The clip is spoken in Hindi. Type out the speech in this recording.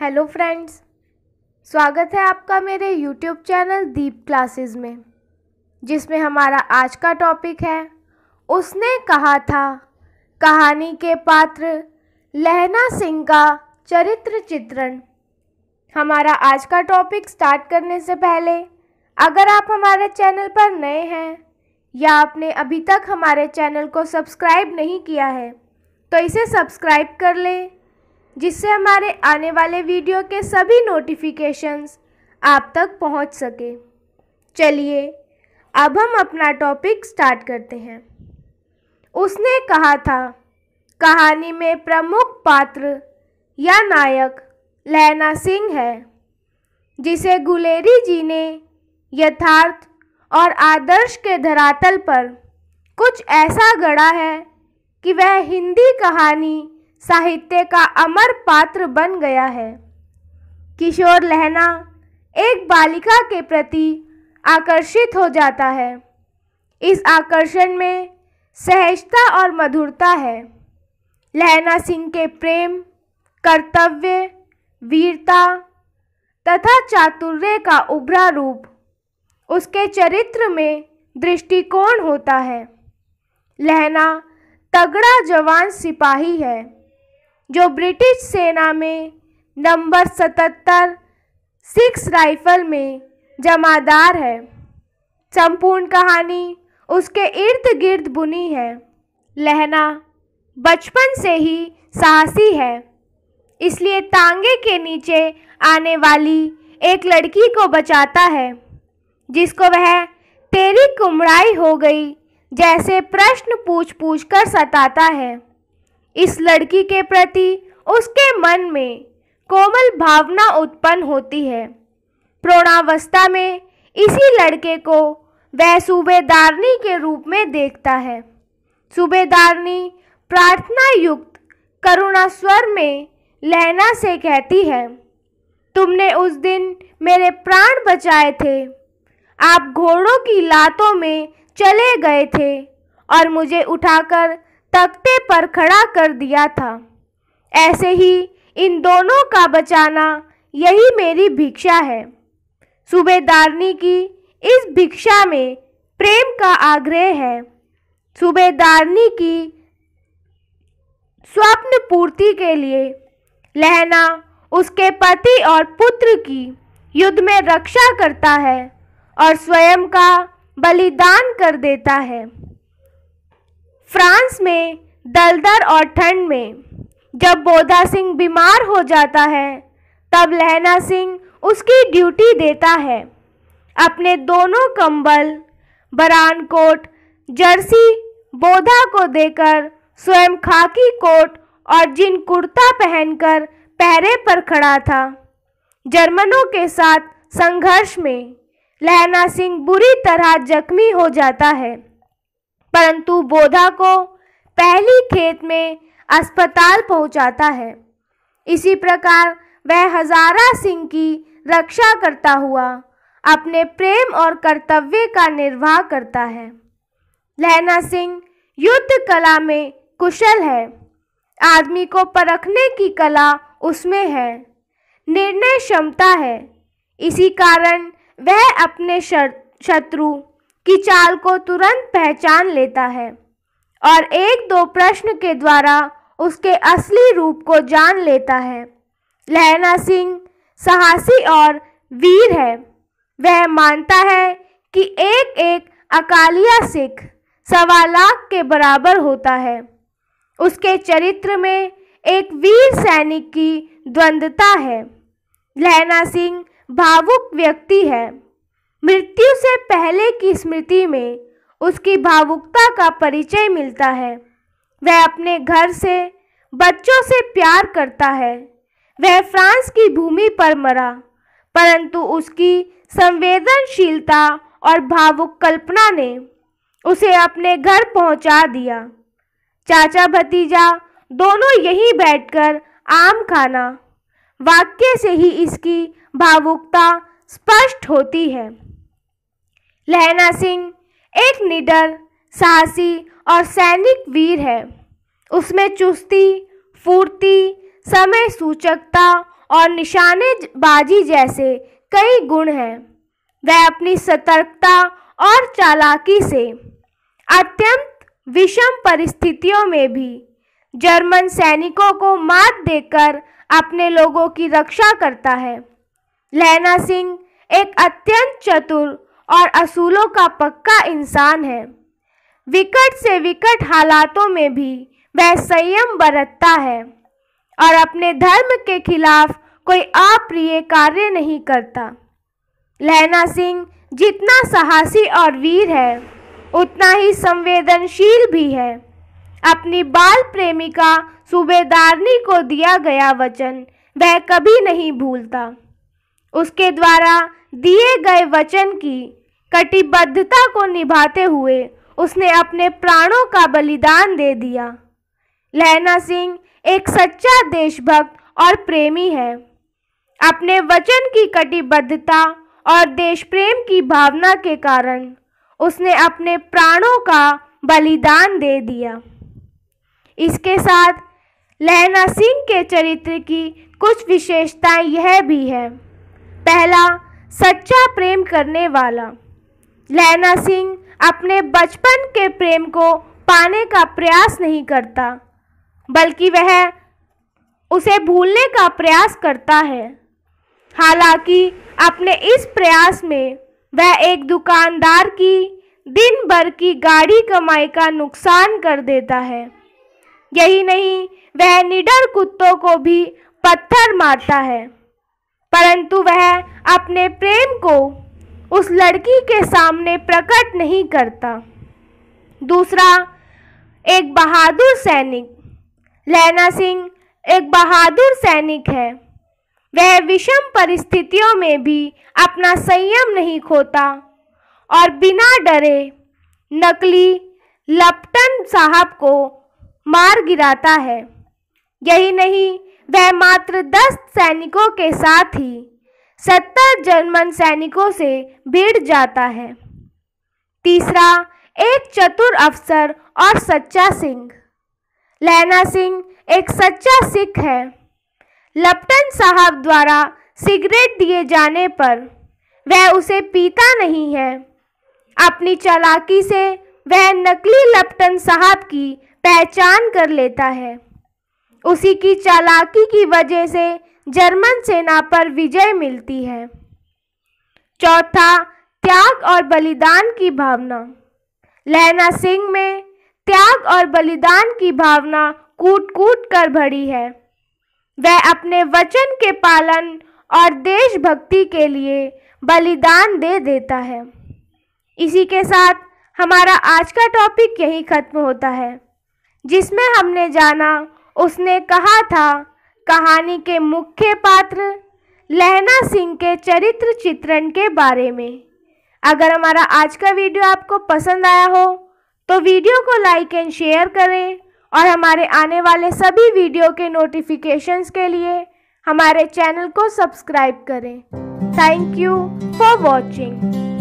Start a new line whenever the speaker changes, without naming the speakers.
हेलो फ्रेंड्स स्वागत है आपका मेरे यूट्यूब चैनल दीप क्लासेस में जिसमें हमारा आज का टॉपिक है उसने कहा था कहानी के पात्र लहना सिंह का चरित्र चित्रण हमारा आज का टॉपिक स्टार्ट करने से पहले अगर आप हमारे चैनल पर नए हैं या आपने अभी तक हमारे चैनल को सब्सक्राइब नहीं किया है तो इसे सब्सक्राइब कर लें जिससे हमारे आने वाले वीडियो के सभी नोटिफिकेशंस आप तक पहुंच सके चलिए अब हम अपना टॉपिक स्टार्ट करते हैं उसने कहा था कहानी में प्रमुख पात्र या नायक लहना सिंह है जिसे गुलेरी जी ने यथार्थ और आदर्श के धरातल पर कुछ ऐसा गढ़ा है कि वह हिंदी कहानी साहित्य का अमर पात्र बन गया है किशोर लहना एक बालिका के प्रति आकर्षित हो जाता है इस आकर्षण में सहजता और मधुरता है लहना सिंह के प्रेम कर्तव्य वीरता तथा चातुर्य का उभरा रूप उसके चरित्र में दृष्टिकोण होता है लहना तगड़ा जवान सिपाही है जो ब्रिटिश सेना में नंबर सतहत्तर सिक्स राइफल में जमादार है संपूर्ण कहानी उसके इर्द गिर्द बुनी है लहना बचपन से ही साहसी है इसलिए तांगे के नीचे आने वाली एक लड़की को बचाता है जिसको वह तेरी कुमराई हो गई जैसे प्रश्न पूछ पूछ कर सताता है इस लड़की के प्रति उसके मन में कोमल भावना उत्पन्न होती है प्रौणावस्था में इसी लड़के को वह सूबेदारनी के रूप में देखता है सूबेदारनी प्रार्थना युक्त करुणा स्वर में लहना से कहती है तुमने उस दिन मेरे प्राण बचाए थे आप घोड़ों की लातों में चले गए थे और मुझे उठाकर तख्ते पर खड़ा कर दिया था ऐसे ही इन दोनों का बचाना यही मेरी भिक्षा है सूबेदारनी की इस भिक्षा में प्रेम का आग्रह है सूबेदारनी की स्वप्न पूर्ति के लिए लहना उसके पति और पुत्र की युद्ध में रक्षा करता है और स्वयं का बलिदान कर देता है फ्रांस में दलदल और ठंड में जब बोधा सिंह बीमार हो जाता है तब लहना सिंह उसकी ड्यूटी देता है अपने दोनों कंबल बरान कोट जर्सी बोधा को देकर स्वयं खाकी कोट और जिन कुर्ता पहनकर पहरे पर खड़ा था जर्मनों के साथ संघर्ष में लहना सिंह बुरी तरह जख्मी हो जाता है परंतु बोधा को पहली खेत में अस्पताल पहुंचाता है इसी प्रकार वह हजारा सिंह की रक्षा करता हुआ अपने प्रेम और कर्तव्य का निर्वाह करता है लहना सिंह युद्ध कला में कुशल है आदमी को परखने की कला उसमें है निर्णय क्षमता है इसी कारण वह अपने शत्रु की चाल को तुरंत पहचान लेता है और एक दो प्रश्न के द्वारा उसके असली रूप को जान लेता है लहना सिंह साहसी और वीर है वह मानता है कि एक एक अकालिया सिख सवा लाख के बराबर होता है उसके चरित्र में एक वीर सैनिक की द्वंद्वता है लहना सिंह भावुक व्यक्ति है मृत्यु से पहले की स्मृति में उसकी भावुकता का परिचय मिलता है वह अपने घर से बच्चों से प्यार करता है वह फ्रांस की भूमि पर मरा परंतु उसकी संवेदनशीलता और भावुक कल्पना ने उसे अपने घर पहुंचा दिया चाचा भतीजा दोनों यहीं बैठकर आम खाना वाक्य से ही इसकी भावुकता स्पष्ट होती है लहना सिंह एक निडर साहसी और सैनिक वीर है उसमें चुस्ती फूर्ती समय सूचकता और निशानेबाजी जैसे कई गुण हैं वह अपनी सतर्कता और चालाकी से अत्यंत विषम परिस्थितियों में भी जर्मन सैनिकों को मात देकर अपने लोगों की रक्षा करता है लहना सिंह एक अत्यंत चतुर और असूलों का पक्का इंसान है विकट से विकट हालातों में भी वह संयम बरतता है और अपने धर्म के खिलाफ कोई अप्रिय कार्य नहीं करता लहना सिंह जितना साहसी और वीर है उतना ही संवेदनशील भी है अपनी बाल प्रेमिका सूबेदारनी को दिया गया वचन वह कभी नहीं भूलता उसके द्वारा दिए गए वचन की कटिबद्धता को निभाते हुए उसने अपने प्राणों का बलिदान दे दिया लहना सिंह एक सच्चा देशभक्त और प्रेमी है अपने वचन की कटिबद्धता और देश प्रेम की भावना के कारण उसने अपने प्राणों का बलिदान दे दिया इसके साथ लहना सिंह के चरित्र की कुछ विशेषताएं यह भी है पहला सच्चा प्रेम करने वाला लैना सिंह अपने बचपन के प्रेम को पाने का प्रयास नहीं करता बल्कि वह उसे भूलने का प्रयास करता है हालांकि अपने इस प्रयास में वह एक दुकानदार की दिन भर की गाड़ी कमाई का नुकसान कर देता है यही नहीं वह निडर कुत्तों को भी पत्थर मारता है परंतु वह अपने प्रेम को उस लड़की के सामने प्रकट नहीं करता दूसरा एक बहादुर सैनिक लैना सिंह एक बहादुर सैनिक है वह विषम परिस्थितियों में भी अपना संयम नहीं खोता और बिना डरे नकली लपटन साहब को मार गिराता है यही नहीं वह मात्र दस सैनिकों के साथ ही सत्तर जर्मन सैनिकों से भिड़ जाता है तीसरा एक चतुर अफसर और सच्चा सिंह लैना सिंह एक सच्चा सिख है लप्टन साहब द्वारा सिगरेट दिए जाने पर वह उसे पीता नहीं है अपनी चालाकी से वह नकली लप्टन साहब की पहचान कर लेता है उसी की चालाकी की वजह से जर्मन सेना पर विजय मिलती है चौथा त्याग और बलिदान की भावना लहना सिंह में त्याग और बलिदान की भावना कूट कूट कर भरी है वह अपने वचन के पालन और देशभक्ति के लिए बलिदान दे देता है इसी के साथ हमारा आज का टॉपिक यहीं ख़त्म होता है जिसमें हमने जाना उसने कहा था कहानी के मुख्य पात्र लहना सिंह के चरित्र चित्रण के बारे में अगर हमारा आज का वीडियो आपको पसंद आया हो तो वीडियो को लाइक एंड शेयर करें और हमारे आने वाले सभी वीडियो के नोटिफिकेशंस के लिए हमारे चैनल को सब्सक्राइब करें थैंक यू फॉर वॉचिंग